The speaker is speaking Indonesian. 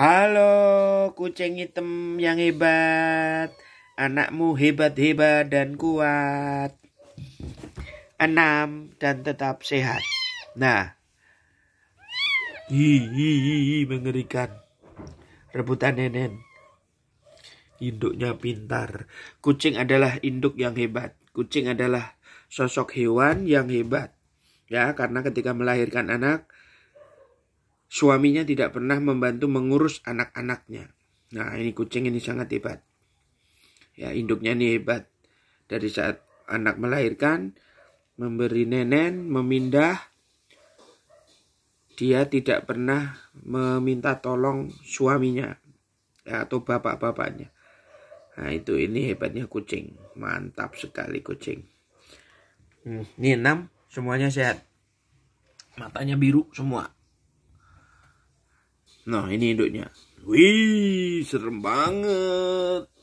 Halo kucing hitam yang hebat Anakmu hebat-hebat dan kuat Enam dan tetap sehat Nah Hihihi mengerikan Rebutan nenen Induknya pintar Kucing adalah induk yang hebat Kucing adalah sosok hewan yang hebat Ya karena ketika melahirkan anak Suaminya tidak pernah membantu mengurus anak-anaknya. Nah, ini kucing ini sangat hebat. Ya, induknya ini hebat. Dari saat anak melahirkan, memberi nenen, memindah, dia tidak pernah meminta tolong suaminya ya, atau bapak-bapaknya. Nah, itu ini hebatnya kucing. Mantap sekali kucing. Hmm, ini enam, semuanya sehat. Matanya biru semua. Nah ini induknya. Wih serem banget.